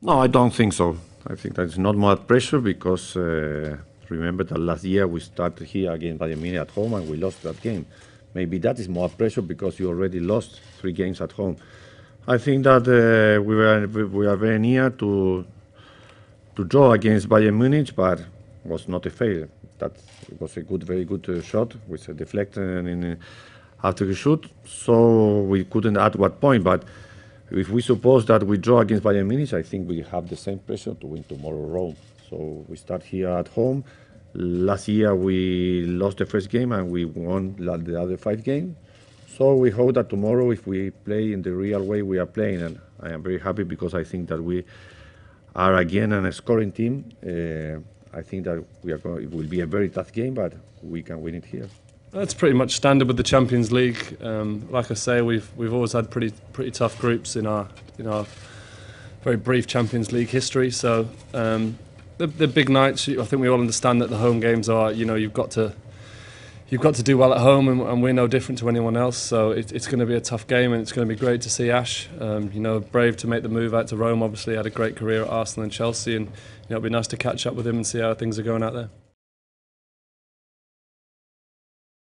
No, I don't think so. I think that is not much pressure because uh, remember that last year we started here against Bayern Munich at home and we lost that game. Maybe that is more pressure because you already lost three games at home. I think that uh, we were we are very near to to draw against Bayern Munich, but was not a fail. That was a good, very good uh, shot with a deflection in, uh, after the shoot. So we couldn't at what point, but if we suppose that we draw against Bayern Munich, I think we have the same pressure to win tomorrow Rome. So we start here at home. Last year we lost the first game and we won the other five games. So we hope that tomorrow, if we play in the real way we are playing, and I am very happy because I think that we are again a scoring team. Uh, I think that we are going, it will be a very tough game, but we can win it here. That's pretty much standard with the Champions League. Um, like I say, we've we've always had pretty pretty tough groups in our in our very brief Champions League history. So um, the, the big nights, I think we all understand that the home games are. You know, you've got to you've got to do well at home, and, and we're no different to anyone else. So it, it's going to be a tough game, and it's going to be great to see Ash. Um, you know, brave to make the move out to Rome. Obviously, had a great career at Arsenal and Chelsea, and you know, it'd be nice to catch up with him and see how things are going out there.